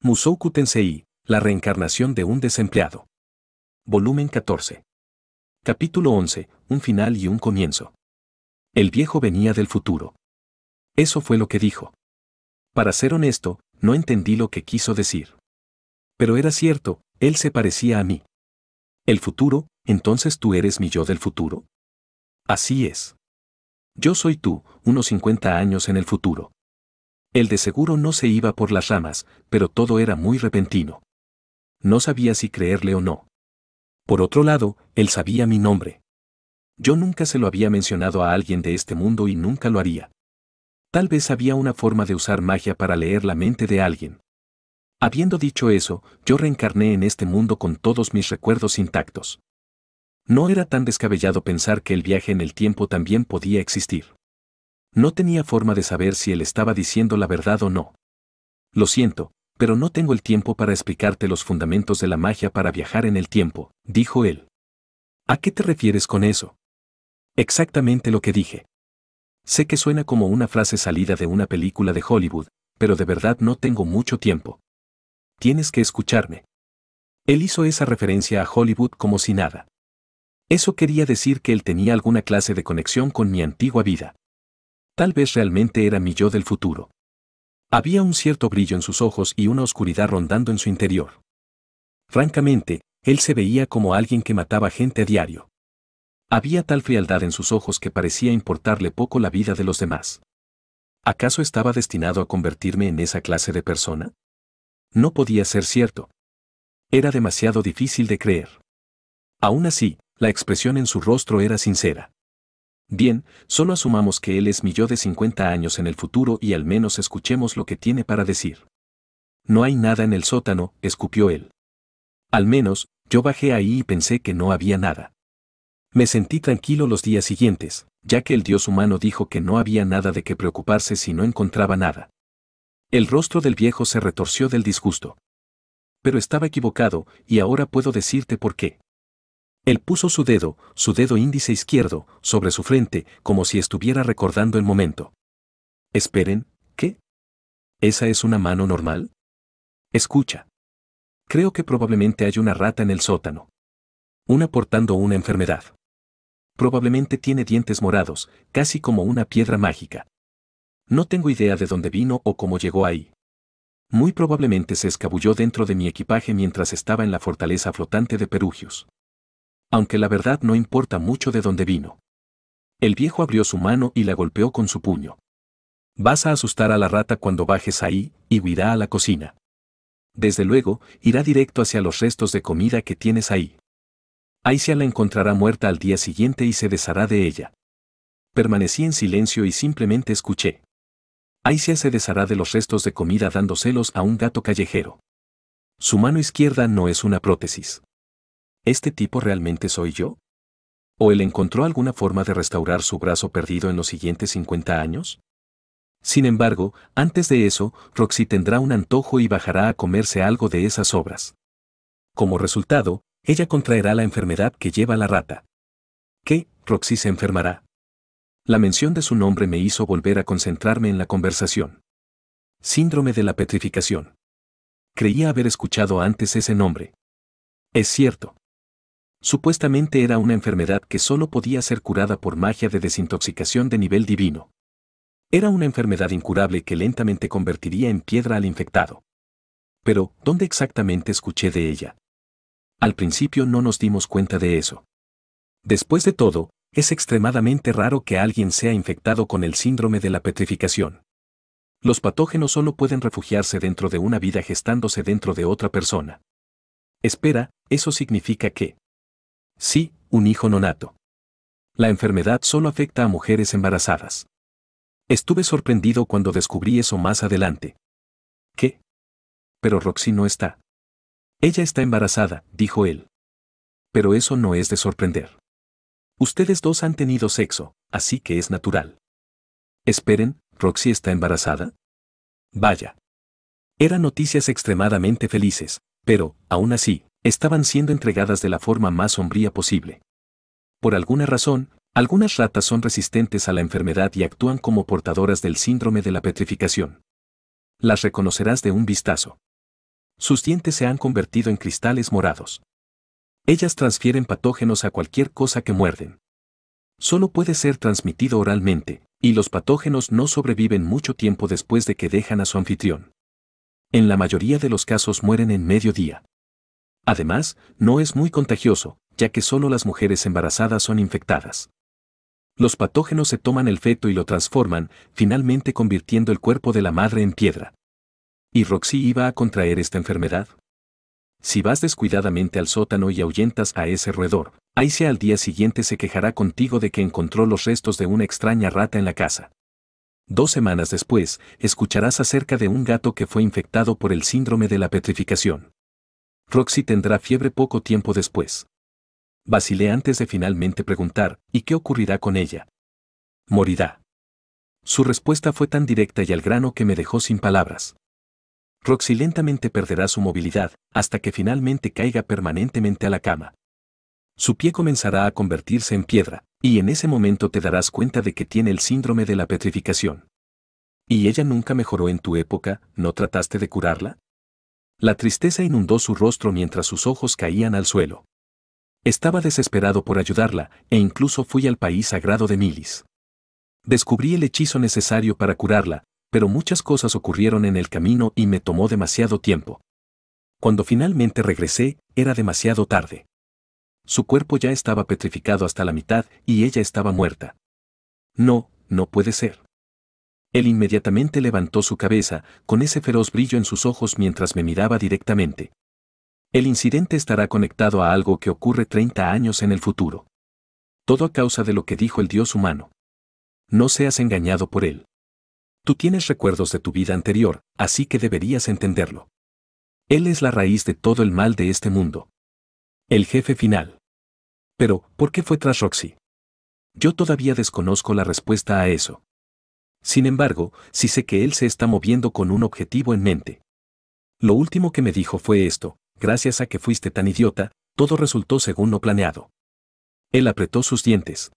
Musouku Tensei, la reencarnación de un desempleado. Volumen 14. Capítulo 11, un final y un comienzo. El viejo venía del futuro. Eso fue lo que dijo. Para ser honesto, no entendí lo que quiso decir. Pero era cierto, él se parecía a mí. El futuro, entonces tú eres mi yo del futuro. Así es. Yo soy tú, unos 50 años en el futuro. El de seguro no se iba por las ramas, pero todo era muy repentino. No sabía si creerle o no. Por otro lado, él sabía mi nombre. Yo nunca se lo había mencionado a alguien de este mundo y nunca lo haría. Tal vez había una forma de usar magia para leer la mente de alguien. Habiendo dicho eso, yo reencarné en este mundo con todos mis recuerdos intactos. No era tan descabellado pensar que el viaje en el tiempo también podía existir. No tenía forma de saber si él estaba diciendo la verdad o no. Lo siento, pero no tengo el tiempo para explicarte los fundamentos de la magia para viajar en el tiempo, dijo él. ¿A qué te refieres con eso? Exactamente lo que dije. Sé que suena como una frase salida de una película de Hollywood, pero de verdad no tengo mucho tiempo. Tienes que escucharme. Él hizo esa referencia a Hollywood como si nada. Eso quería decir que él tenía alguna clase de conexión con mi antigua vida. Tal vez realmente era mi yo del futuro. Había un cierto brillo en sus ojos y una oscuridad rondando en su interior. Francamente, él se veía como alguien que mataba gente a diario. Había tal frialdad en sus ojos que parecía importarle poco la vida de los demás. ¿Acaso estaba destinado a convertirme en esa clase de persona? No podía ser cierto. Era demasiado difícil de creer. Aún así, la expresión en su rostro era sincera. Bien, solo asumamos que él es mi yo de 50 años en el futuro y al menos escuchemos lo que tiene para decir. No hay nada en el sótano, escupió él. Al menos, yo bajé ahí y pensé que no había nada. Me sentí tranquilo los días siguientes, ya que el dios humano dijo que no había nada de qué preocuparse si no encontraba nada. El rostro del viejo se retorció del disgusto. Pero estaba equivocado, y ahora puedo decirte por qué. Él puso su dedo, su dedo índice izquierdo, sobre su frente, como si estuviera recordando el momento. Esperen, ¿qué? ¿Esa es una mano normal? Escucha. Creo que probablemente hay una rata en el sótano. Una portando una enfermedad. Probablemente tiene dientes morados, casi como una piedra mágica. No tengo idea de dónde vino o cómo llegó ahí. Muy probablemente se escabulló dentro de mi equipaje mientras estaba en la fortaleza flotante de Perugios aunque la verdad no importa mucho de dónde vino. El viejo abrió su mano y la golpeó con su puño. Vas a asustar a la rata cuando bajes ahí, y huirá a la cocina. Desde luego, irá directo hacia los restos de comida que tienes ahí. Aisha la encontrará muerta al día siguiente y se deshará de ella. Permanecí en silencio y simplemente escuché. Aisha se deshará de los restos de comida dando celos a un gato callejero. Su mano izquierda no es una prótesis. ¿este tipo realmente soy yo? ¿O él encontró alguna forma de restaurar su brazo perdido en los siguientes 50 años? Sin embargo, antes de eso, Roxy tendrá un antojo y bajará a comerse algo de esas obras. Como resultado, ella contraerá la enfermedad que lleva la rata. ¿Qué? Roxy se enfermará. La mención de su nombre me hizo volver a concentrarme en la conversación. Síndrome de la petrificación. Creía haber escuchado antes ese nombre. Es cierto. Supuestamente era una enfermedad que solo podía ser curada por magia de desintoxicación de nivel divino. Era una enfermedad incurable que lentamente convertiría en piedra al infectado. Pero, ¿dónde exactamente escuché de ella? Al principio no nos dimos cuenta de eso. Después de todo, es extremadamente raro que alguien sea infectado con el síndrome de la petrificación. Los patógenos solo pueden refugiarse dentro de una vida gestándose dentro de otra persona. Espera, eso significa que Sí, un hijo no nato. La enfermedad solo afecta a mujeres embarazadas. Estuve sorprendido cuando descubrí eso más adelante. ¿Qué? Pero Roxy no está. Ella está embarazada, dijo él. Pero eso no es de sorprender. Ustedes dos han tenido sexo, así que es natural. Esperen, ¿Roxy está embarazada? Vaya. Eran noticias extremadamente felices, pero, aún así, estaban siendo entregadas de la forma más sombría posible. Por alguna razón, algunas ratas son resistentes a la enfermedad y actúan como portadoras del síndrome de la petrificación. Las reconocerás de un vistazo. Sus dientes se han convertido en cristales morados. Ellas transfieren patógenos a cualquier cosa que muerden. Solo puede ser transmitido oralmente, y los patógenos no sobreviven mucho tiempo después de que dejan a su anfitrión. En la mayoría de los casos mueren en medio día. Además, no es muy contagioso, ya que solo las mujeres embarazadas son infectadas. Los patógenos se toman el feto y lo transforman, finalmente convirtiendo el cuerpo de la madre en piedra. ¿Y Roxy iba a contraer esta enfermedad? Si vas descuidadamente al sótano y ahuyentas a ese roedor, sea al día siguiente se quejará contigo de que encontró los restos de una extraña rata en la casa. Dos semanas después, escucharás acerca de un gato que fue infectado por el síndrome de la petrificación. Roxy tendrá fiebre poco tiempo después. Vacilé antes de finalmente preguntar, ¿y qué ocurrirá con ella? Morirá. Su respuesta fue tan directa y al grano que me dejó sin palabras. Roxy lentamente perderá su movilidad, hasta que finalmente caiga permanentemente a la cama. Su pie comenzará a convertirse en piedra, y en ese momento te darás cuenta de que tiene el síndrome de la petrificación. ¿Y ella nunca mejoró en tu época? ¿No trataste de curarla? La tristeza inundó su rostro mientras sus ojos caían al suelo. Estaba desesperado por ayudarla, e incluso fui al país sagrado de Milis. Descubrí el hechizo necesario para curarla, pero muchas cosas ocurrieron en el camino y me tomó demasiado tiempo. Cuando finalmente regresé, era demasiado tarde. Su cuerpo ya estaba petrificado hasta la mitad y ella estaba muerta. No, no puede ser. Él inmediatamente levantó su cabeza, con ese feroz brillo en sus ojos mientras me miraba directamente. El incidente estará conectado a algo que ocurre 30 años en el futuro. Todo a causa de lo que dijo el Dios humano. No seas engañado por él. Tú tienes recuerdos de tu vida anterior, así que deberías entenderlo. Él es la raíz de todo el mal de este mundo. El jefe final. Pero, ¿por qué fue tras Roxy? Yo todavía desconozco la respuesta a eso. Sin embargo, sí sé que él se está moviendo con un objetivo en mente. Lo último que me dijo fue esto, gracias a que fuiste tan idiota, todo resultó según lo planeado. Él apretó sus dientes.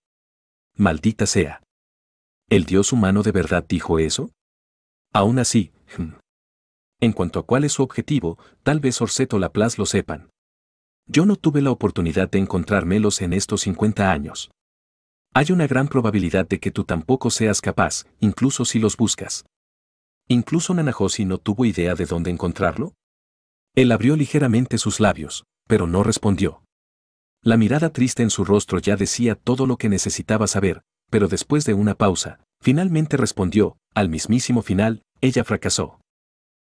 Maldita sea. ¿El dios humano de verdad dijo eso? Aún así, en cuanto a cuál es su objetivo, tal vez Orseto Laplace lo sepan. Yo no tuve la oportunidad de encontrármelos en estos 50 años. Hay una gran probabilidad de que tú tampoco seas capaz, incluso si los buscas. ¿Incluso Nanajosi no tuvo idea de dónde encontrarlo? Él abrió ligeramente sus labios, pero no respondió. La mirada triste en su rostro ya decía todo lo que necesitaba saber, pero después de una pausa, finalmente respondió, al mismísimo final, ella fracasó.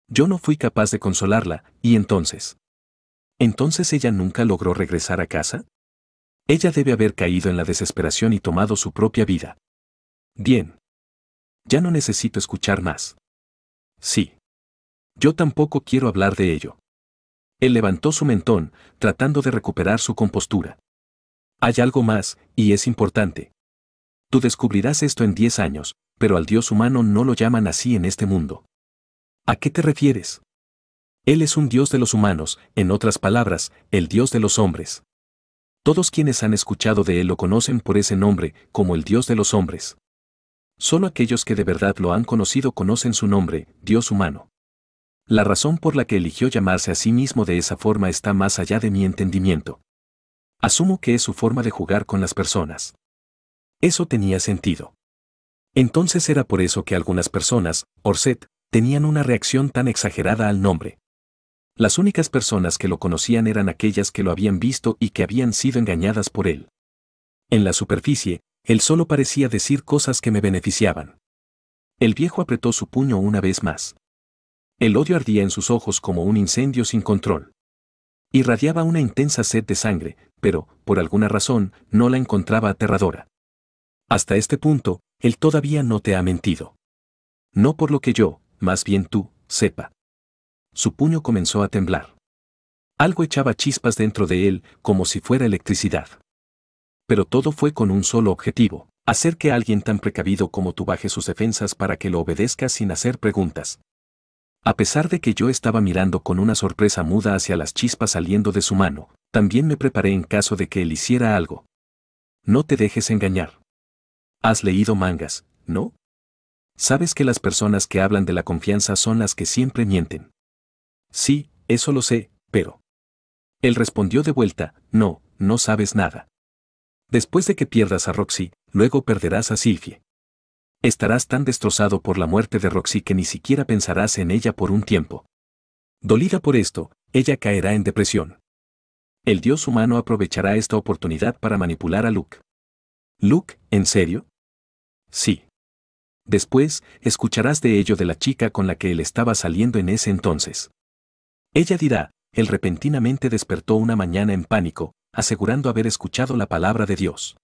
Yo no fui capaz de consolarla, y entonces. ¿Entonces ella nunca logró regresar a casa? Ella debe haber caído en la desesperación y tomado su propia vida. Bien. Ya no necesito escuchar más. Sí. Yo tampoco quiero hablar de ello. Él levantó su mentón, tratando de recuperar su compostura. Hay algo más, y es importante. Tú descubrirás esto en diez años, pero al dios humano no lo llaman así en este mundo. ¿A qué te refieres? Él es un dios de los humanos, en otras palabras, el dios de los hombres. Todos quienes han escuchado de él lo conocen por ese nombre, como el Dios de los hombres. Solo aquellos que de verdad lo han conocido conocen su nombre, Dios humano. La razón por la que eligió llamarse a sí mismo de esa forma está más allá de mi entendimiento. Asumo que es su forma de jugar con las personas. Eso tenía sentido. Entonces era por eso que algunas personas, Orset, tenían una reacción tan exagerada al nombre. Las únicas personas que lo conocían eran aquellas que lo habían visto y que habían sido engañadas por él. En la superficie, él solo parecía decir cosas que me beneficiaban. El viejo apretó su puño una vez más. El odio ardía en sus ojos como un incendio sin control. Irradiaba una intensa sed de sangre, pero, por alguna razón, no la encontraba aterradora. Hasta este punto, él todavía no te ha mentido. No por lo que yo, más bien tú, sepa. Su puño comenzó a temblar. Algo echaba chispas dentro de él, como si fuera electricidad. Pero todo fue con un solo objetivo, hacer que alguien tan precavido como tú baje sus defensas para que lo obedezca sin hacer preguntas. A pesar de que yo estaba mirando con una sorpresa muda hacia las chispas saliendo de su mano, también me preparé en caso de que él hiciera algo. No te dejes engañar. Has leído mangas, ¿no? Sabes que las personas que hablan de la confianza son las que siempre mienten. Sí, eso lo sé, pero... Él respondió de vuelta, no, no sabes nada. Después de que pierdas a Roxy, luego perderás a Silvie. Estarás tan destrozado por la muerte de Roxy que ni siquiera pensarás en ella por un tiempo. Dolida por esto, ella caerá en depresión. El dios humano aprovechará esta oportunidad para manipular a Luke. Luke, ¿en serio? Sí. Después, escucharás de ello de la chica con la que él estaba saliendo en ese entonces. Ella dirá, él repentinamente despertó una mañana en pánico, asegurando haber escuchado la palabra de Dios.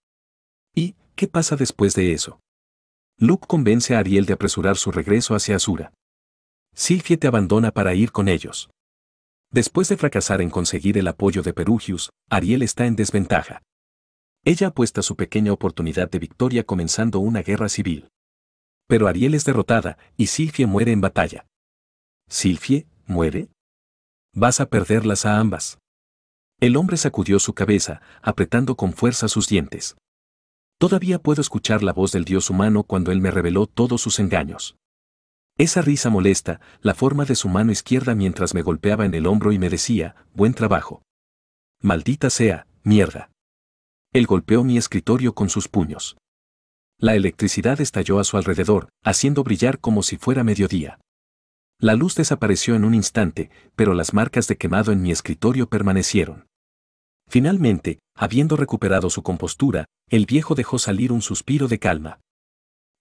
¿Y qué pasa después de eso? Luke convence a Ariel de apresurar su regreso hacia Asura. Sylphie te abandona para ir con ellos. Después de fracasar en conseguir el apoyo de Perugius, Ariel está en desventaja. Ella apuesta su pequeña oportunidad de victoria comenzando una guerra civil. Pero Ariel es derrotada y Silfie muere en batalla. ¿Silfie muere? vas a perderlas a ambas. El hombre sacudió su cabeza, apretando con fuerza sus dientes. Todavía puedo escuchar la voz del Dios humano cuando él me reveló todos sus engaños. Esa risa molesta, la forma de su mano izquierda mientras me golpeaba en el hombro y me decía, buen trabajo. Maldita sea, mierda. Él golpeó mi escritorio con sus puños. La electricidad estalló a su alrededor, haciendo brillar como si fuera mediodía. La luz desapareció en un instante, pero las marcas de quemado en mi escritorio permanecieron. Finalmente, habiendo recuperado su compostura, el viejo dejó salir un suspiro de calma.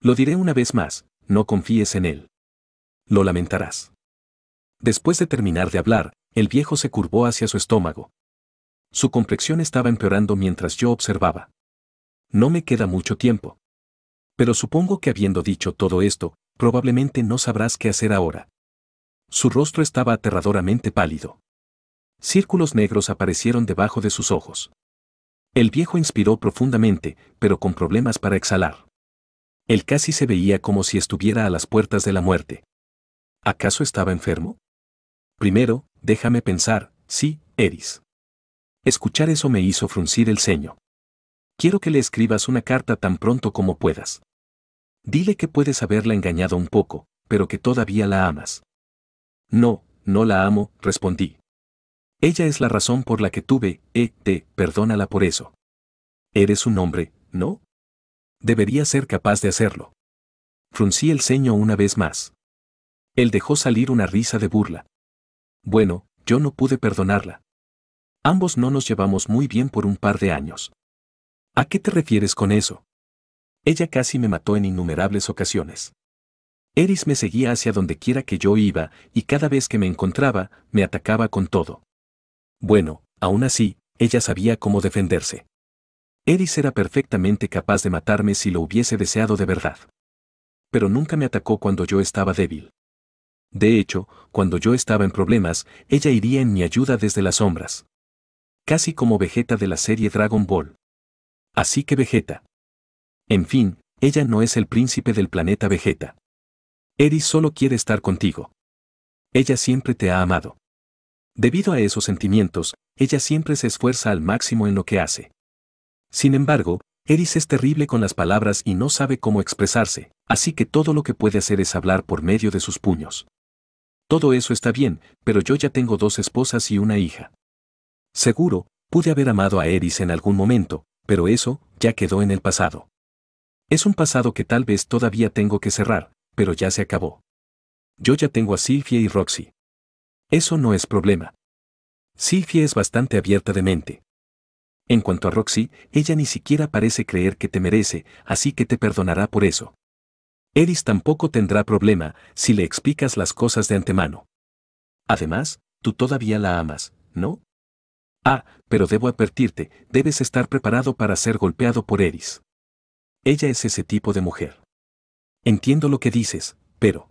Lo diré una vez más, no confíes en él. Lo lamentarás. Después de terminar de hablar, el viejo se curvó hacia su estómago. Su complexión estaba empeorando mientras yo observaba. No me queda mucho tiempo. Pero supongo que habiendo dicho todo esto, probablemente no sabrás qué hacer ahora. Su rostro estaba aterradoramente pálido. Círculos negros aparecieron debajo de sus ojos. El viejo inspiró profundamente, pero con problemas para exhalar. Él casi se veía como si estuviera a las puertas de la muerte. ¿Acaso estaba enfermo? Primero, déjame pensar, sí, Eris. Escuchar eso me hizo fruncir el ceño. Quiero que le escribas una carta tan pronto como puedas. Dile que puedes haberla engañado un poco, pero que todavía la amas. No, no la amo, respondí. Ella es la razón por la que tuve, eh, te, perdónala por eso. Eres un hombre, ¿no? Debería ser capaz de hacerlo. Fruncí el ceño una vez más. Él dejó salir una risa de burla. Bueno, yo no pude perdonarla. Ambos no nos llevamos muy bien por un par de años. ¿A qué te refieres con eso? Ella casi me mató en innumerables ocasiones. Eris me seguía hacia donde quiera que yo iba, y cada vez que me encontraba, me atacaba con todo. Bueno, aún así, ella sabía cómo defenderse. Eris era perfectamente capaz de matarme si lo hubiese deseado de verdad. Pero nunca me atacó cuando yo estaba débil. De hecho, cuando yo estaba en problemas, ella iría en mi ayuda desde las sombras. Casi como Vegeta de la serie Dragon Ball. Así que Vegeta. En fin, ella no es el príncipe del planeta Vegeta. Eris solo quiere estar contigo. Ella siempre te ha amado. Debido a esos sentimientos, ella siempre se esfuerza al máximo en lo que hace. Sin embargo, Eris es terrible con las palabras y no sabe cómo expresarse, así que todo lo que puede hacer es hablar por medio de sus puños. Todo eso está bien, pero yo ya tengo dos esposas y una hija. Seguro, pude haber amado a Eris en algún momento, pero eso ya quedó en el pasado. Es un pasado que tal vez todavía tengo que cerrar, pero ya se acabó. Yo ya tengo a Silvia y Roxy. Eso no es problema. Silvia es bastante abierta de mente. En cuanto a Roxy, ella ni siquiera parece creer que te merece, así que te perdonará por eso. Eris tampoco tendrá problema si le explicas las cosas de antemano. Además, tú todavía la amas, ¿no? Ah, pero debo advertirte, debes estar preparado para ser golpeado por Eris. Ella es ese tipo de mujer. Entiendo lo que dices, pero...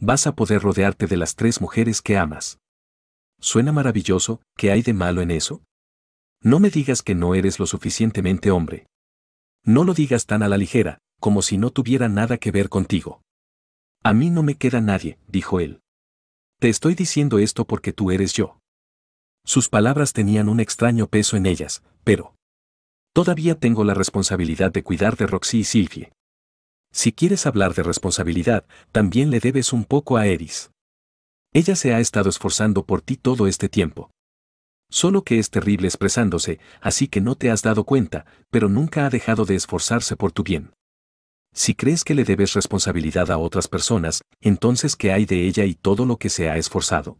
Vas a poder rodearte de las tres mujeres que amas. ¿Suena maravilloso? ¿Qué hay de malo en eso? No me digas que no eres lo suficientemente hombre. No lo digas tan a la ligera, como si no tuviera nada que ver contigo. A mí no me queda nadie, dijo él. Te estoy diciendo esto porque tú eres yo. Sus palabras tenían un extraño peso en ellas, pero... Todavía tengo la responsabilidad de cuidar de Roxy y Silvie. Si quieres hablar de responsabilidad, también le debes un poco a Eris. Ella se ha estado esforzando por ti todo este tiempo. Solo que es terrible expresándose, así que no te has dado cuenta, pero nunca ha dejado de esforzarse por tu bien. Si crees que le debes responsabilidad a otras personas, entonces ¿qué hay de ella y todo lo que se ha esforzado?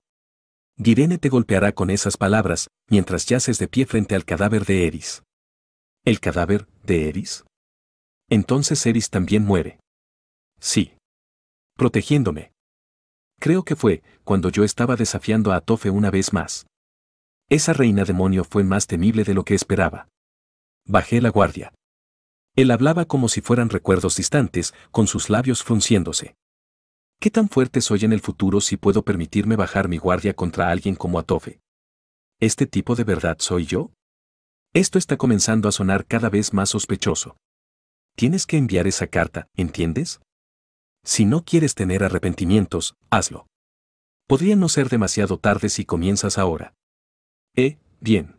Direne te golpeará con esas palabras, mientras yaces de pie frente al cadáver de Eris. ¿El cadáver de Eris? Entonces Eris también muere. Sí. Protegiéndome. Creo que fue cuando yo estaba desafiando a Atofe una vez más. Esa reina demonio fue más temible de lo que esperaba. Bajé la guardia. Él hablaba como si fueran recuerdos distantes, con sus labios frunciéndose. ¿Qué tan fuerte soy en el futuro si puedo permitirme bajar mi guardia contra alguien como Atofe? ¿Este tipo de verdad soy yo? Esto está comenzando a sonar cada vez más sospechoso tienes que enviar esa carta, ¿entiendes? Si no quieres tener arrepentimientos, hazlo. Podría no ser demasiado tarde si comienzas ahora. Eh, bien.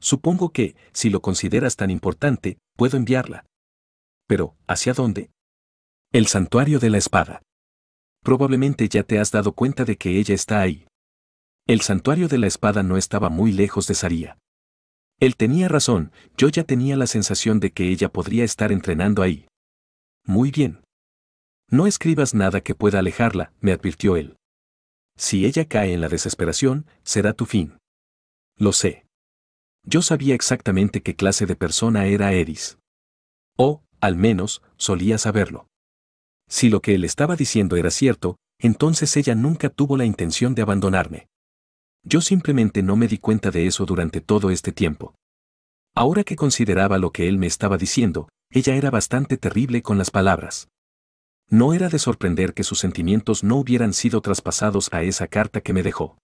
Supongo que, si lo consideras tan importante, puedo enviarla. Pero, ¿hacia dónde? El santuario de la espada. Probablemente ya te has dado cuenta de que ella está ahí. El santuario de la espada no estaba muy lejos de Saría. Él tenía razón, yo ya tenía la sensación de que ella podría estar entrenando ahí. Muy bien. No escribas nada que pueda alejarla, me advirtió él. Si ella cae en la desesperación, será tu fin. Lo sé. Yo sabía exactamente qué clase de persona era Eris. O, al menos, solía saberlo. Si lo que él estaba diciendo era cierto, entonces ella nunca tuvo la intención de abandonarme. Yo simplemente no me di cuenta de eso durante todo este tiempo. Ahora que consideraba lo que él me estaba diciendo, ella era bastante terrible con las palabras. No era de sorprender que sus sentimientos no hubieran sido traspasados a esa carta que me dejó.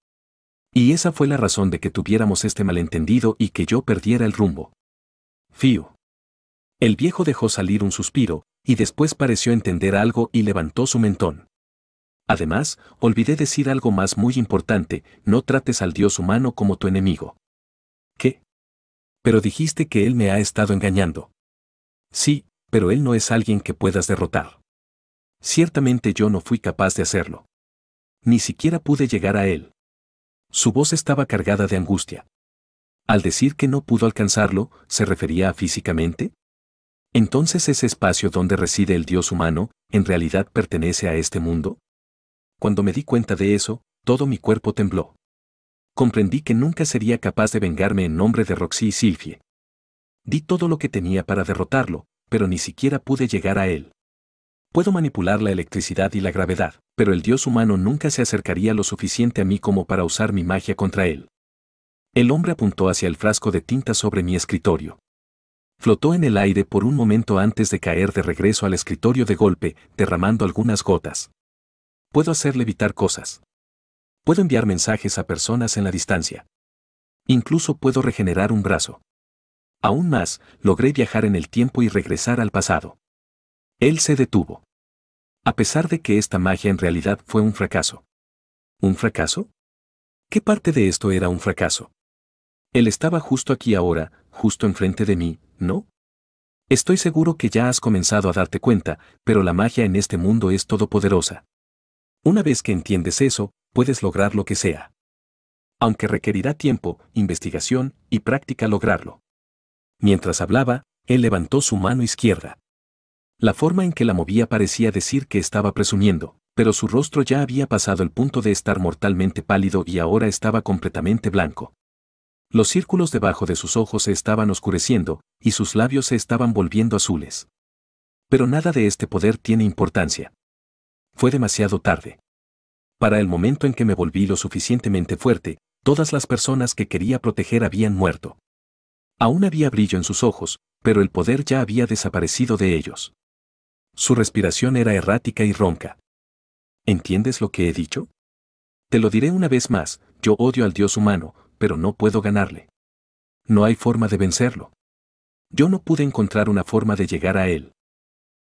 Y esa fue la razón de que tuviéramos este malentendido y que yo perdiera el rumbo. Fío. El viejo dejó salir un suspiro, y después pareció entender algo y levantó su mentón. Además, olvidé decir algo más muy importante, no trates al Dios humano como tu enemigo. ¿Qué? Pero dijiste que Él me ha estado engañando. Sí, pero Él no es alguien que puedas derrotar. Ciertamente yo no fui capaz de hacerlo. Ni siquiera pude llegar a Él. Su voz estaba cargada de angustia. Al decir que no pudo alcanzarlo, ¿se refería a físicamente? Entonces ese espacio donde reside el Dios humano, ¿en realidad pertenece a este mundo? Cuando me di cuenta de eso, todo mi cuerpo tembló. Comprendí que nunca sería capaz de vengarme en nombre de Roxy y Silfie. Di todo lo que tenía para derrotarlo, pero ni siquiera pude llegar a él. Puedo manipular la electricidad y la gravedad, pero el dios humano nunca se acercaría lo suficiente a mí como para usar mi magia contra él. El hombre apuntó hacia el frasco de tinta sobre mi escritorio. Flotó en el aire por un momento antes de caer de regreso al escritorio de golpe, derramando algunas gotas. Puedo hacer levitar cosas. Puedo enviar mensajes a personas en la distancia. Incluso puedo regenerar un brazo. Aún más, logré viajar en el tiempo y regresar al pasado. Él se detuvo. A pesar de que esta magia en realidad fue un fracaso. ¿Un fracaso? ¿Qué parte de esto era un fracaso? Él estaba justo aquí ahora, justo enfrente de mí, ¿no? Estoy seguro que ya has comenzado a darte cuenta, pero la magia en este mundo es todopoderosa. Una vez que entiendes eso, puedes lograr lo que sea. Aunque requerirá tiempo, investigación y práctica lograrlo. Mientras hablaba, él levantó su mano izquierda. La forma en que la movía parecía decir que estaba presumiendo, pero su rostro ya había pasado el punto de estar mortalmente pálido y ahora estaba completamente blanco. Los círculos debajo de sus ojos se estaban oscureciendo, y sus labios se estaban volviendo azules. Pero nada de este poder tiene importancia fue demasiado tarde. Para el momento en que me volví lo suficientemente fuerte, todas las personas que quería proteger habían muerto. Aún había brillo en sus ojos, pero el poder ya había desaparecido de ellos. Su respiración era errática y ronca. ¿Entiendes lo que he dicho? Te lo diré una vez más, yo odio al dios humano, pero no puedo ganarle. No hay forma de vencerlo. Yo no pude encontrar una forma de llegar a él.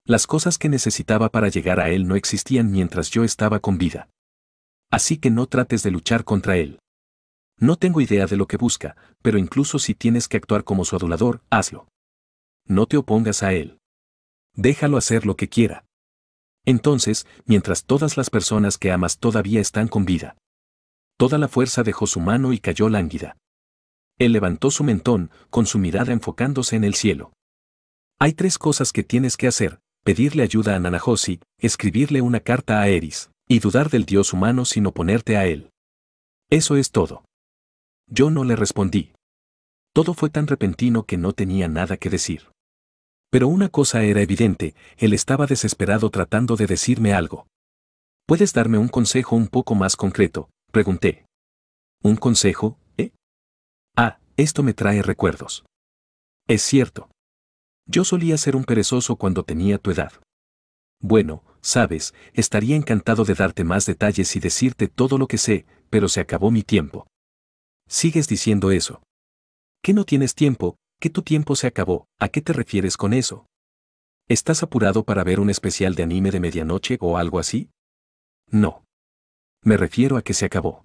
Las cosas que necesitaba para llegar a él no existían mientras yo estaba con vida. Así que no trates de luchar contra él. No tengo idea de lo que busca, pero incluso si tienes que actuar como su adulador, hazlo. No te opongas a él. Déjalo hacer lo que quiera. Entonces, mientras todas las personas que amas todavía están con vida. Toda la fuerza dejó su mano y cayó lánguida. Él levantó su mentón, con su mirada enfocándose en el cielo. Hay tres cosas que tienes que hacer, pedirle ayuda a Nanahosi, escribirle una carta a Eris, y dudar del dios humano sin oponerte a él. Eso es todo. Yo no le respondí. Todo fue tan repentino que no tenía nada que decir. Pero una cosa era evidente, él estaba desesperado tratando de decirme algo. ¿Puedes darme un consejo un poco más concreto? Pregunté. ¿Un consejo, eh? Ah, esto me trae recuerdos. Es cierto. Yo solía ser un perezoso cuando tenía tu edad. Bueno, sabes, estaría encantado de darte más detalles y decirte todo lo que sé, pero se acabó mi tiempo. Sigues diciendo eso. ¿Qué no tienes tiempo? ¿Qué tu tiempo se acabó? ¿A qué te refieres con eso? ¿Estás apurado para ver un especial de anime de medianoche o algo así? No. Me refiero a que se acabó.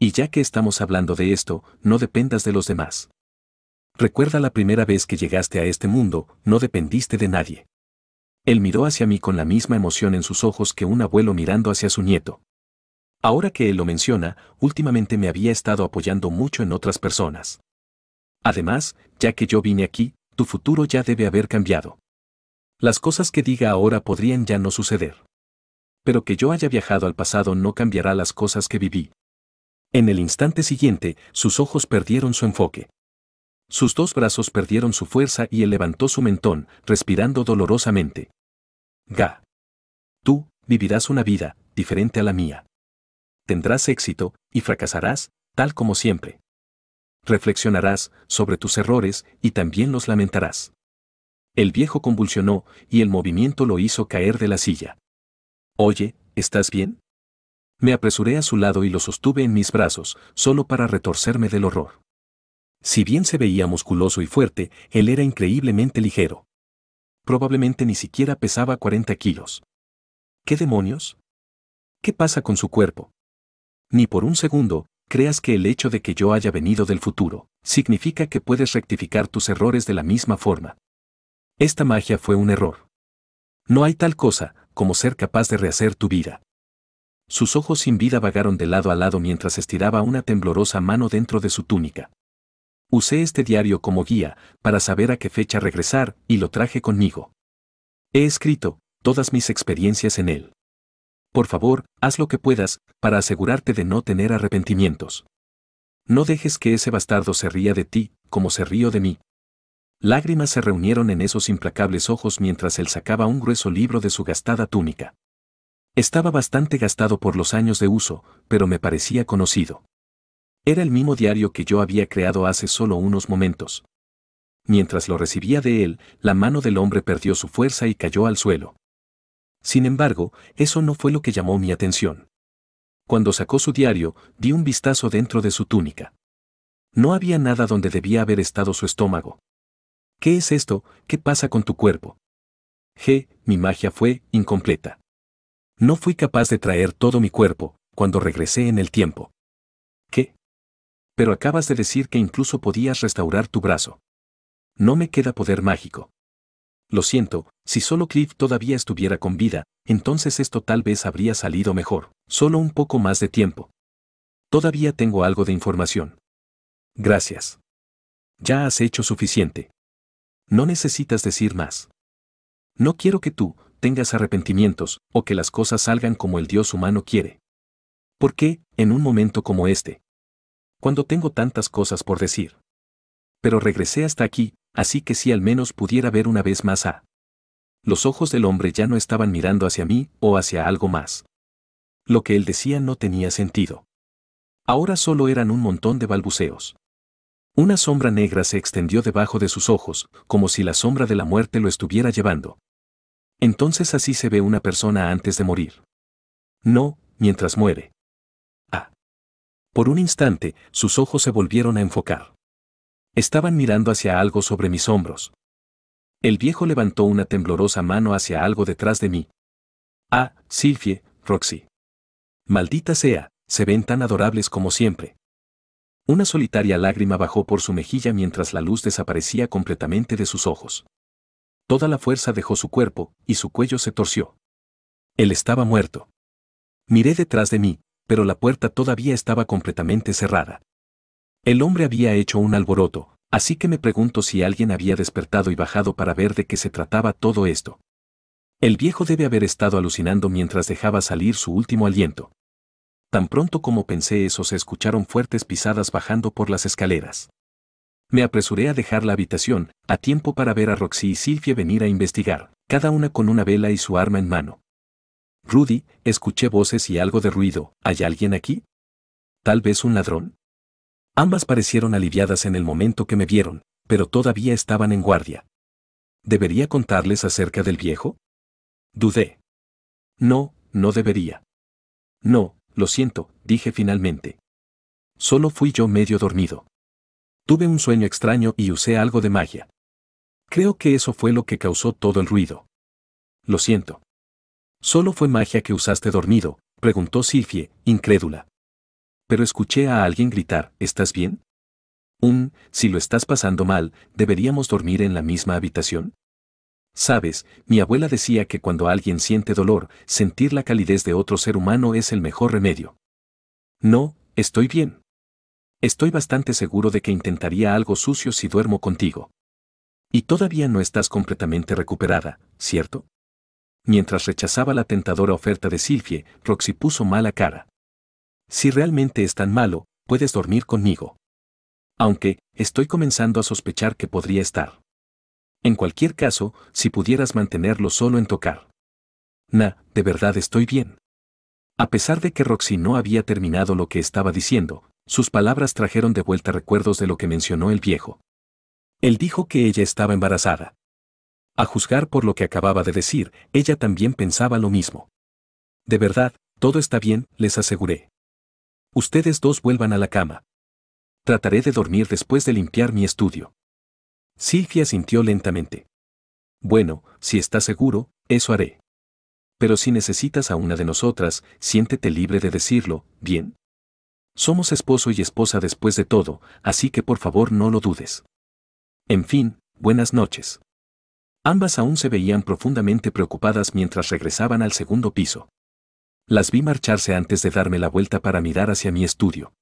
Y ya que estamos hablando de esto, no dependas de los demás recuerda la primera vez que llegaste a este mundo, no dependiste de nadie. Él miró hacia mí con la misma emoción en sus ojos que un abuelo mirando hacia su nieto. Ahora que él lo menciona, últimamente me había estado apoyando mucho en otras personas. Además, ya que yo vine aquí, tu futuro ya debe haber cambiado. Las cosas que diga ahora podrían ya no suceder. Pero que yo haya viajado al pasado no cambiará las cosas que viví. En el instante siguiente, sus ojos perdieron su enfoque. Sus dos brazos perdieron su fuerza y él levantó su mentón, respirando dolorosamente. Ga. Tú, vivirás una vida, diferente a la mía. Tendrás éxito, y fracasarás, tal como siempre. Reflexionarás sobre tus errores y también los lamentarás. El viejo convulsionó, y el movimiento lo hizo caer de la silla. Oye, ¿estás bien? Me apresuré a su lado y lo sostuve en mis brazos, solo para retorcerme del horror. Si bien se veía musculoso y fuerte, él era increíblemente ligero. Probablemente ni siquiera pesaba 40 kilos. ¿Qué demonios? ¿Qué pasa con su cuerpo? Ni por un segundo, creas que el hecho de que yo haya venido del futuro, significa que puedes rectificar tus errores de la misma forma. Esta magia fue un error. No hay tal cosa como ser capaz de rehacer tu vida. Sus ojos sin vida vagaron de lado a lado mientras estiraba una temblorosa mano dentro de su túnica. Usé este diario como guía para saber a qué fecha regresar y lo traje conmigo. He escrito todas mis experiencias en él. Por favor, haz lo que puedas para asegurarte de no tener arrepentimientos. No dejes que ese bastardo se ría de ti, como se río de mí. Lágrimas se reunieron en esos implacables ojos mientras él sacaba un grueso libro de su gastada túnica. Estaba bastante gastado por los años de uso, pero me parecía conocido. Era el mismo diario que yo había creado hace solo unos momentos. Mientras lo recibía de él, la mano del hombre perdió su fuerza y cayó al suelo. Sin embargo, eso no fue lo que llamó mi atención. Cuando sacó su diario, di un vistazo dentro de su túnica. No había nada donde debía haber estado su estómago. ¿Qué es esto? ¿Qué pasa con tu cuerpo? G, mi magia fue incompleta. No fui capaz de traer todo mi cuerpo, cuando regresé en el tiempo pero acabas de decir que incluso podías restaurar tu brazo. No me queda poder mágico. Lo siento, si solo Cliff todavía estuviera con vida, entonces esto tal vez habría salido mejor, solo un poco más de tiempo. Todavía tengo algo de información. Gracias. Ya has hecho suficiente. No necesitas decir más. No quiero que tú tengas arrepentimientos o que las cosas salgan como el Dios humano quiere. ¿Por qué, en un momento como este, cuando tengo tantas cosas por decir. Pero regresé hasta aquí, así que si al menos pudiera ver una vez más a... Los ojos del hombre ya no estaban mirando hacia mí o hacia algo más. Lo que él decía no tenía sentido. Ahora solo eran un montón de balbuceos. Una sombra negra se extendió debajo de sus ojos, como si la sombra de la muerte lo estuviera llevando. Entonces así se ve una persona antes de morir. No, mientras muere. Por un instante, sus ojos se volvieron a enfocar. Estaban mirando hacia algo sobre mis hombros. El viejo levantó una temblorosa mano hacia algo detrás de mí. Ah, Silvie, Roxy. Maldita sea, se ven tan adorables como siempre. Una solitaria lágrima bajó por su mejilla mientras la luz desaparecía completamente de sus ojos. Toda la fuerza dejó su cuerpo, y su cuello se torció. Él estaba muerto. Miré detrás de mí, pero la puerta todavía estaba completamente cerrada. El hombre había hecho un alboroto, así que me pregunto si alguien había despertado y bajado para ver de qué se trataba todo esto. El viejo debe haber estado alucinando mientras dejaba salir su último aliento. Tan pronto como pensé eso se escucharon fuertes pisadas bajando por las escaleras. Me apresuré a dejar la habitación, a tiempo para ver a Roxy y Silvia venir a investigar, cada una con una vela y su arma en mano. Rudy, escuché voces y algo de ruido. ¿Hay alguien aquí? Tal vez un ladrón. Ambas parecieron aliviadas en el momento que me vieron, pero todavía estaban en guardia. ¿Debería contarles acerca del viejo? Dudé. No, no debería. No, lo siento, dije finalmente. Solo fui yo medio dormido. Tuve un sueño extraño y usé algo de magia. Creo que eso fue lo que causó todo el ruido. Lo siento. ¿Solo fue magia que usaste dormido? preguntó Silfie, incrédula. Pero escuché a alguien gritar, ¿estás bien? Un, si lo estás pasando mal, ¿deberíamos dormir en la misma habitación? Sabes, mi abuela decía que cuando alguien siente dolor, sentir la calidez de otro ser humano es el mejor remedio. No, estoy bien. Estoy bastante seguro de que intentaría algo sucio si duermo contigo. Y todavía no estás completamente recuperada, ¿cierto? mientras rechazaba la tentadora oferta de Silvie, Roxy puso mala cara. Si realmente es tan malo, puedes dormir conmigo. Aunque, estoy comenzando a sospechar que podría estar. En cualquier caso, si pudieras mantenerlo solo en tocar. Na, de verdad estoy bien. A pesar de que Roxy no había terminado lo que estaba diciendo, sus palabras trajeron de vuelta recuerdos de lo que mencionó el viejo. Él dijo que ella estaba embarazada. A juzgar por lo que acababa de decir, ella también pensaba lo mismo. De verdad, todo está bien, les aseguré. Ustedes dos vuelvan a la cama. Trataré de dormir después de limpiar mi estudio. Silvia sintió lentamente. Bueno, si estás seguro, eso haré. Pero si necesitas a una de nosotras, siéntete libre de decirlo, ¿bien? Somos esposo y esposa después de todo, así que por favor no lo dudes. En fin, buenas noches. Ambas aún se veían profundamente preocupadas mientras regresaban al segundo piso. Las vi marcharse antes de darme la vuelta para mirar hacia mi estudio.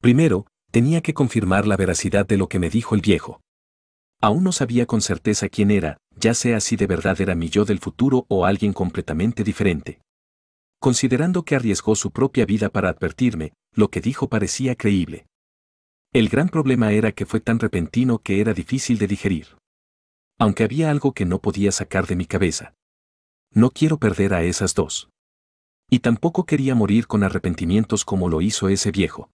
Primero, tenía que confirmar la veracidad de lo que me dijo el viejo. Aún no sabía con certeza quién era, ya sea si de verdad era mi yo del futuro o alguien completamente diferente. Considerando que arriesgó su propia vida para advertirme, lo que dijo parecía creíble. El gran problema era que fue tan repentino que era difícil de digerir aunque había algo que no podía sacar de mi cabeza. No quiero perder a esas dos. Y tampoco quería morir con arrepentimientos como lo hizo ese viejo.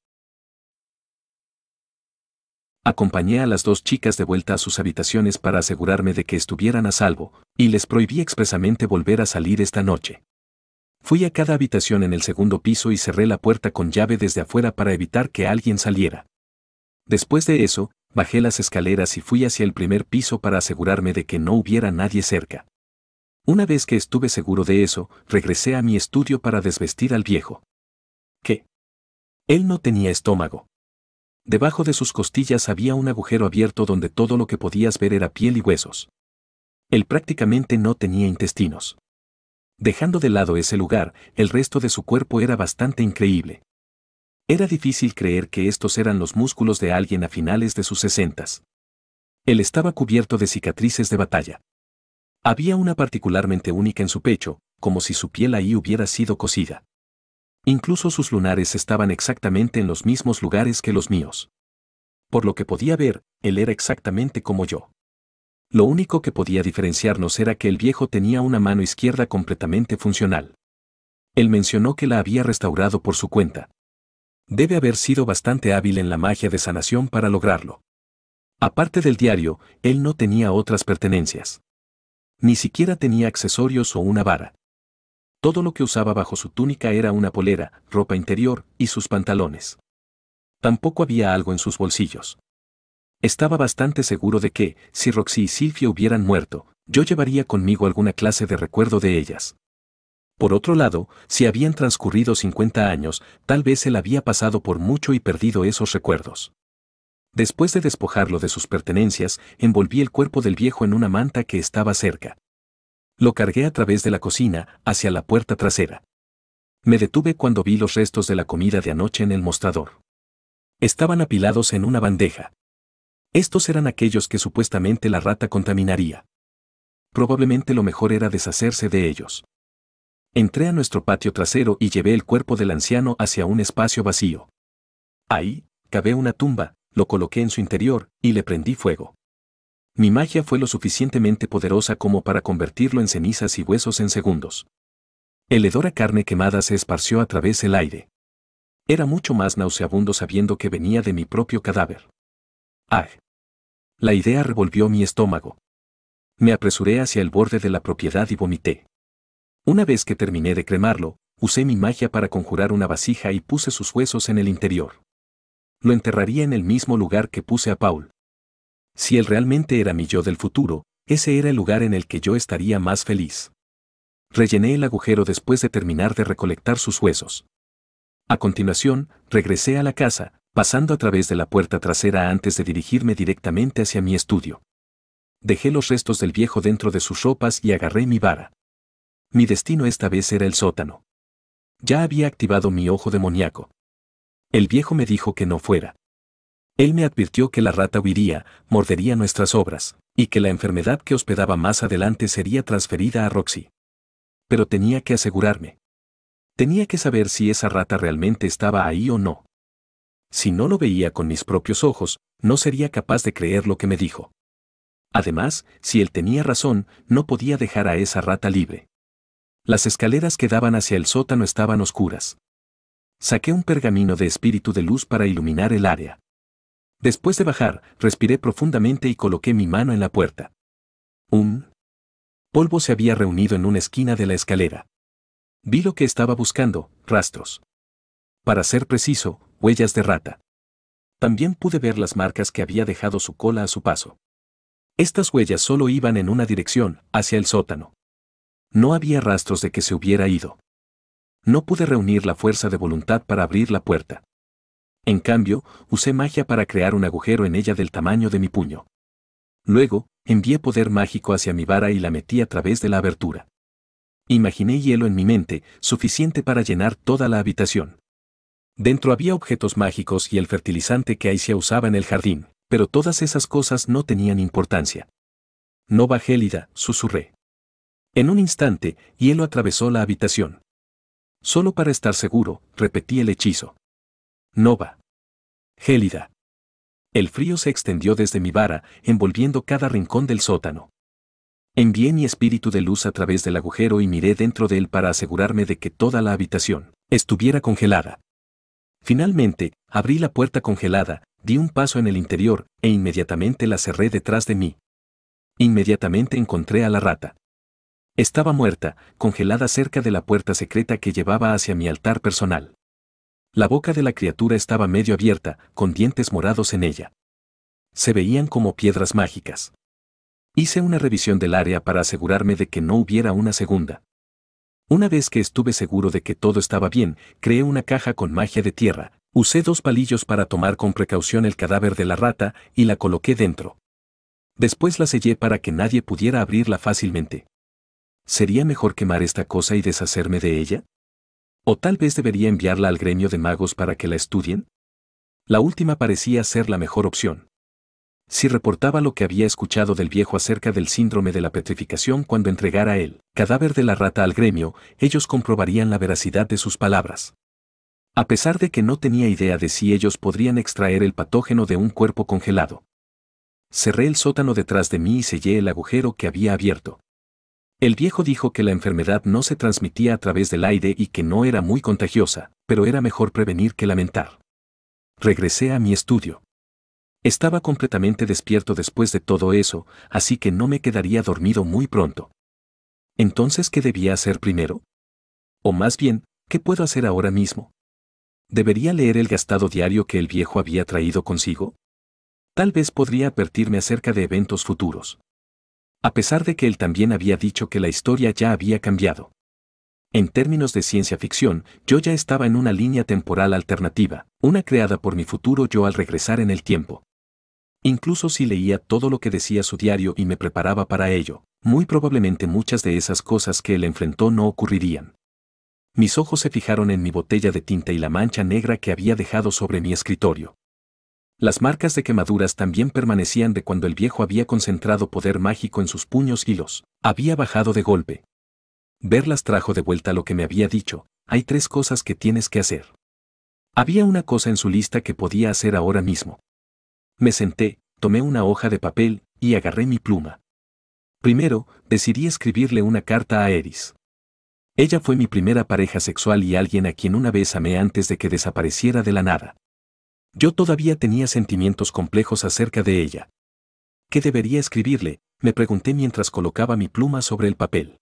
Acompañé a las dos chicas de vuelta a sus habitaciones para asegurarme de que estuvieran a salvo, y les prohibí expresamente volver a salir esta noche. Fui a cada habitación en el segundo piso y cerré la puerta con llave desde afuera para evitar que alguien saliera. Después de eso, Bajé las escaleras y fui hacia el primer piso para asegurarme de que no hubiera nadie cerca. Una vez que estuve seguro de eso, regresé a mi estudio para desvestir al viejo. ¿Qué? Él no tenía estómago. Debajo de sus costillas había un agujero abierto donde todo lo que podías ver era piel y huesos. Él prácticamente no tenía intestinos. Dejando de lado ese lugar, el resto de su cuerpo era bastante increíble. Era difícil creer que estos eran los músculos de alguien a finales de sus sesentas. Él estaba cubierto de cicatrices de batalla. Había una particularmente única en su pecho, como si su piel ahí hubiera sido cosida. Incluso sus lunares estaban exactamente en los mismos lugares que los míos. Por lo que podía ver, él era exactamente como yo. Lo único que podía diferenciarnos era que el viejo tenía una mano izquierda completamente funcional. Él mencionó que la había restaurado por su cuenta debe haber sido bastante hábil en la magia de sanación para lograrlo. Aparte del diario, él no tenía otras pertenencias. Ni siquiera tenía accesorios o una vara. Todo lo que usaba bajo su túnica era una polera, ropa interior y sus pantalones. Tampoco había algo en sus bolsillos. Estaba bastante seguro de que, si Roxy y Silvia hubieran muerto, yo llevaría conmigo alguna clase de recuerdo de ellas. Por otro lado, si habían transcurrido 50 años, tal vez él había pasado por mucho y perdido esos recuerdos. Después de despojarlo de sus pertenencias, envolví el cuerpo del viejo en una manta que estaba cerca. Lo cargué a través de la cocina, hacia la puerta trasera. Me detuve cuando vi los restos de la comida de anoche en el mostrador. Estaban apilados en una bandeja. Estos eran aquellos que supuestamente la rata contaminaría. Probablemente lo mejor era deshacerse de ellos. Entré a nuestro patio trasero y llevé el cuerpo del anciano hacia un espacio vacío. Ahí, cavé una tumba, lo coloqué en su interior y le prendí fuego. Mi magia fue lo suficientemente poderosa como para convertirlo en cenizas y huesos en segundos. El hedor a carne quemada se esparció a través del aire. Era mucho más nauseabundo sabiendo que venía de mi propio cadáver. ¡Ah! La idea revolvió mi estómago. Me apresuré hacia el borde de la propiedad y vomité. Una vez que terminé de cremarlo, usé mi magia para conjurar una vasija y puse sus huesos en el interior. Lo enterraría en el mismo lugar que puse a Paul. Si él realmente era mi yo del futuro, ese era el lugar en el que yo estaría más feliz. Rellené el agujero después de terminar de recolectar sus huesos. A continuación, regresé a la casa, pasando a través de la puerta trasera antes de dirigirme directamente hacia mi estudio. Dejé los restos del viejo dentro de sus ropas y agarré mi vara. Mi destino esta vez era el sótano. Ya había activado mi ojo demoníaco. El viejo me dijo que no fuera. Él me advirtió que la rata huiría, mordería nuestras obras, y que la enfermedad que hospedaba más adelante sería transferida a Roxy. Pero tenía que asegurarme. Tenía que saber si esa rata realmente estaba ahí o no. Si no lo veía con mis propios ojos, no sería capaz de creer lo que me dijo. Además, si él tenía razón, no podía dejar a esa rata libre. Las escaleras que daban hacia el sótano estaban oscuras. Saqué un pergamino de espíritu de luz para iluminar el área. Después de bajar, respiré profundamente y coloqué mi mano en la puerta. Un polvo se había reunido en una esquina de la escalera. Vi lo que estaba buscando, rastros. Para ser preciso, huellas de rata. También pude ver las marcas que había dejado su cola a su paso. Estas huellas solo iban en una dirección, hacia el sótano. No había rastros de que se hubiera ido. No pude reunir la fuerza de voluntad para abrir la puerta. En cambio, usé magia para crear un agujero en ella del tamaño de mi puño. Luego, envié poder mágico hacia mi vara y la metí a través de la abertura. Imaginé hielo en mi mente, suficiente para llenar toda la habitación. Dentro había objetos mágicos y el fertilizante que se usaba en el jardín, pero todas esas cosas no tenían importancia. Nova Gélida, susurré. En un instante, hielo atravesó la habitación. Solo para estar seguro, repetí el hechizo. Nova. Gélida. El frío se extendió desde mi vara, envolviendo cada rincón del sótano. Envié mi espíritu de luz a través del agujero y miré dentro de él para asegurarme de que toda la habitación estuviera congelada. Finalmente, abrí la puerta congelada, di un paso en el interior e inmediatamente la cerré detrás de mí. Inmediatamente encontré a la rata. Estaba muerta, congelada cerca de la puerta secreta que llevaba hacia mi altar personal. La boca de la criatura estaba medio abierta, con dientes morados en ella. Se veían como piedras mágicas. Hice una revisión del área para asegurarme de que no hubiera una segunda. Una vez que estuve seguro de que todo estaba bien, creé una caja con magia de tierra, usé dos palillos para tomar con precaución el cadáver de la rata y la coloqué dentro. Después la sellé para que nadie pudiera abrirla fácilmente. ¿Sería mejor quemar esta cosa y deshacerme de ella? ¿O tal vez debería enviarla al gremio de magos para que la estudien? La última parecía ser la mejor opción. Si reportaba lo que había escuchado del viejo acerca del síndrome de la petrificación cuando entregara el cadáver de la rata al gremio, ellos comprobarían la veracidad de sus palabras. A pesar de que no tenía idea de si ellos podrían extraer el patógeno de un cuerpo congelado. Cerré el sótano detrás de mí y sellé el agujero que había abierto. El viejo dijo que la enfermedad no se transmitía a través del aire y que no era muy contagiosa, pero era mejor prevenir que lamentar. Regresé a mi estudio. Estaba completamente despierto después de todo eso, así que no me quedaría dormido muy pronto. Entonces, ¿qué debía hacer primero? O más bien, ¿qué puedo hacer ahora mismo? ¿Debería leer el gastado diario que el viejo había traído consigo? Tal vez podría advertirme acerca de eventos futuros. A pesar de que él también había dicho que la historia ya había cambiado. En términos de ciencia ficción, yo ya estaba en una línea temporal alternativa, una creada por mi futuro yo al regresar en el tiempo. Incluso si leía todo lo que decía su diario y me preparaba para ello, muy probablemente muchas de esas cosas que él enfrentó no ocurrirían. Mis ojos se fijaron en mi botella de tinta y la mancha negra que había dejado sobre mi escritorio. Las marcas de quemaduras también permanecían de cuando el viejo había concentrado poder mágico en sus puños y los había bajado de golpe. Verlas trajo de vuelta lo que me había dicho, hay tres cosas que tienes que hacer. Había una cosa en su lista que podía hacer ahora mismo. Me senté, tomé una hoja de papel y agarré mi pluma. Primero, decidí escribirle una carta a Eris. Ella fue mi primera pareja sexual y alguien a quien una vez amé antes de que desapareciera de la nada. Yo todavía tenía sentimientos complejos acerca de ella. ¿Qué debería escribirle? me pregunté mientras colocaba mi pluma sobre el papel.